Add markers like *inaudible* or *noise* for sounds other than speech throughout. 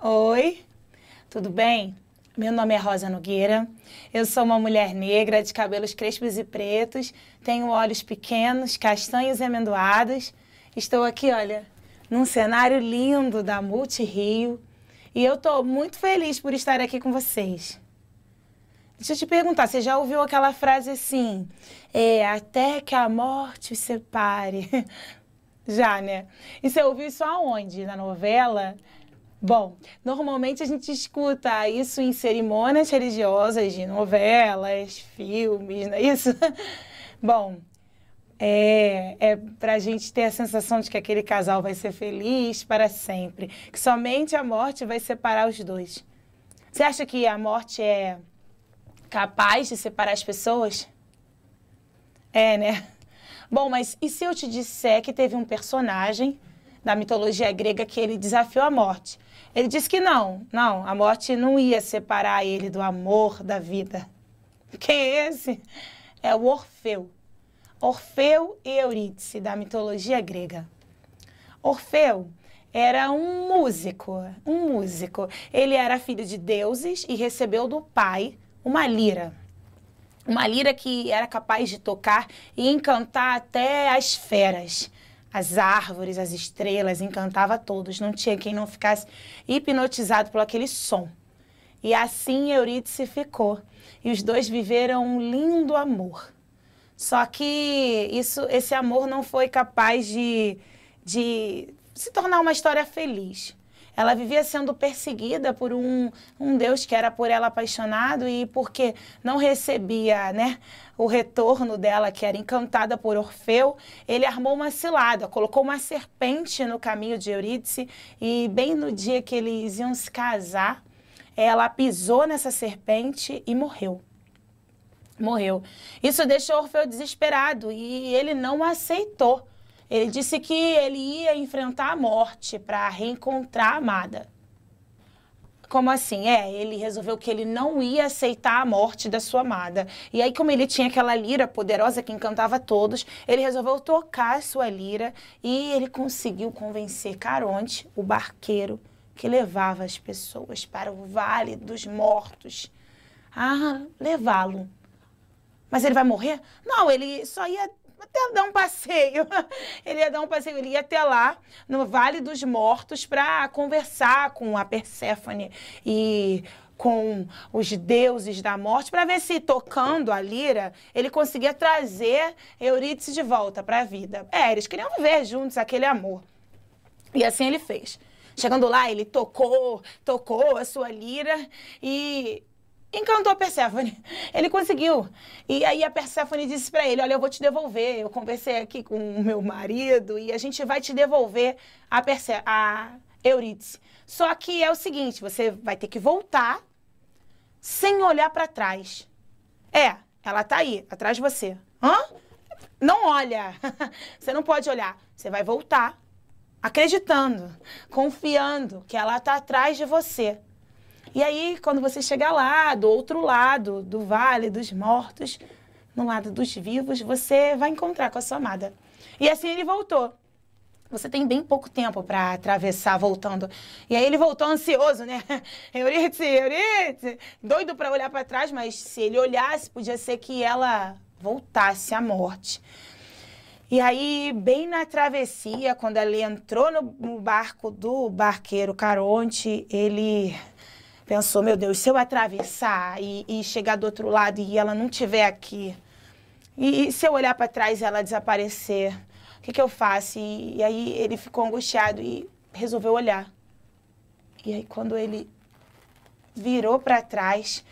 Oi, tudo bem? Meu nome é Rosa Nogueira. Eu sou uma mulher negra de cabelos crespos e pretos. Tenho olhos pequenos, castanhos e amendoados. Estou aqui, olha, num cenário lindo da Multirio. E eu estou muito feliz por estar aqui com vocês. Deixa eu te perguntar, você já ouviu aquela frase assim? É, até que a morte os separe. *laughs* já, né? E você ouviu isso aonde? Na novela? Bom, normalmente a gente escuta isso em cerimônias religiosas, de novelas, filmes, não é isso? *laughs* Bom, é, é para a gente ter a sensação de que aquele casal vai ser feliz para sempre, que somente a morte vai separar os dois. Você acha que a morte é capaz de separar as pessoas? É, né? *laughs* Bom, mas e se eu te disser que teve um personagem da mitologia grega que ele desafiou a morte? Ele disse que não, não, a morte não ia separar ele do amor da vida. Quem é esse? É o Orfeu. Orfeu e Eurídice, da mitologia grega. Orfeu era um músico, um músico. Ele era filho de deuses e recebeu do pai uma lira. Uma lira que era capaz de tocar e encantar até as feras as árvores, as estrelas, encantava todos. Não tinha quem não ficasse hipnotizado por aquele som. E assim Eurídice ficou. E os dois viveram um lindo amor. Só que isso, esse amor não foi capaz de, de se tornar uma história feliz ela vivia sendo perseguida por um, um Deus que era por ela apaixonado e porque não recebia né, o retorno dela, que era encantada por Orfeu, ele armou uma cilada, colocou uma serpente no caminho de Eurídice e bem no dia que eles iam se casar, ela pisou nessa serpente e morreu morreu. Isso deixou Orfeu desesperado e ele não aceitou ele disse que ele ia enfrentar a morte para reencontrar a amada. Como assim? É, ele resolveu que ele não ia aceitar a morte da sua amada. E aí, como ele tinha aquela lira poderosa que encantava todos, ele resolveu tocar a sua lira e ele conseguiu convencer Caronte, o barqueiro, que levava as pessoas para o Vale dos Mortos, a ah, levá-lo mas ele vai morrer? Não, ele só ia até dar um passeio. *laughs* Ele ia dar um passeio, ele ia até lá, no Vale dos Mortos, para conversar com a Perséfone e com os deuses da morte, para ver se tocando a lira ele conseguia trazer Eurídice de volta para a vida. É, eles queriam viver juntos aquele amor. E assim ele fez. Chegando lá, ele tocou, tocou a sua lira e encantou a Perséfone. *laughs* Ele conseguiu. E aí a Perséfone disse para ele: "Olha, eu vou te devolver. Eu conversei aqui com o meu marido e a gente vai te devolver a Persé a Eurídice. Só que é o seguinte, você vai ter que voltar sem olhar para trás. É, ela tá aí, atrás de você. Hã? Não olha. *laughs* você não pode olhar. Você vai voltar acreditando, confiando que ela tá atrás de você. E aí, quando você chegar lá, do outro lado, do vale dos mortos, no lado dos vivos, você vai encontrar com a sua amada. E assim ele voltou. Você tem bem pouco tempo para atravessar voltando. E aí ele voltou ansioso, né? *laughs* Eurídice, Eurídice, doido para olhar para trás, mas se ele olhasse, podia ser que ela voltasse à morte. E aí, bem na travessia, quando ele entrou no barco do barqueiro Caronte, ele Pensou, meu Deus, se eu atravessar e, e chegar do outro lado e ela não estiver aqui, e, e, se eu olhar para trás e ela desaparecer, o que, que eu faço? E, e aí ele ficou angustiado e resolveu olhar. E aí quando ele virou para trás,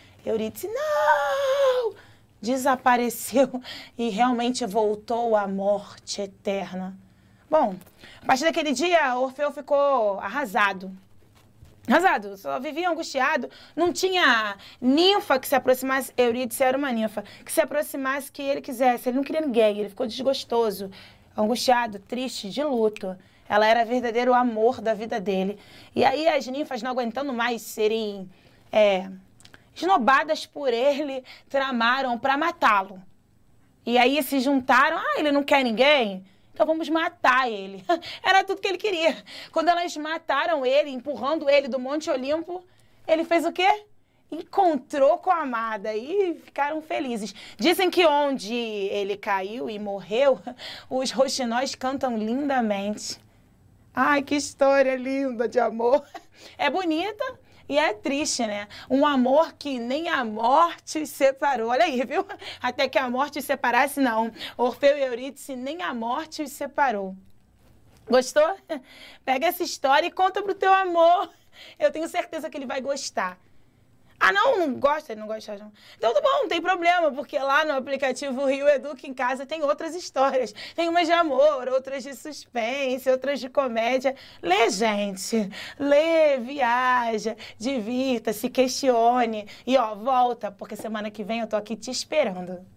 disse não! Desapareceu *laughs* e realmente voltou à morte eterna. Bom, a partir daquele dia, Orfeu ficou arrasado. Arrasado, só vivia angustiado. Não tinha ninfa que se aproximasse. Eurídice era uma ninfa. Que se aproximasse que ele quisesse. Ele não queria ninguém. Ele ficou desgostoso, angustiado, triste, de luto. Ela era verdadeiro amor da vida dele. E aí as ninfas, não aguentando mais serem é, esnobadas por ele, tramaram para matá-lo. E aí se juntaram. Ah, ele não quer ninguém? Então vamos matar ele. *laughs* Era tudo que ele queria. Quando elas mataram ele, empurrando ele do Monte Olimpo, ele fez o quê? Encontrou com a amada e ficaram felizes. Dizem que onde ele caiu e morreu, *laughs* os roxinóis cantam lindamente. Ai, que história linda de amor. *laughs* É bonita, e é triste, né? Um amor que nem a morte separou. Olha aí, viu? *laughs* Até que a morte os separasse, não. Orfeu e Eurídice, nem a morte os separou. Gostou? *laughs* Pega essa história e conta pro teu amor. Eu tenho certeza que ele vai gostar. Ah, não, não gosta, não gosta. Não. Então tá bom, não tem problema, porque lá no aplicativo Rio Educa em Casa tem outras histórias. Tem umas de amor, outras de suspense, outras de comédia. Lê, gente. Lê, viaja, divirta, se questione. E ó, volta, porque semana que vem eu tô aqui te esperando.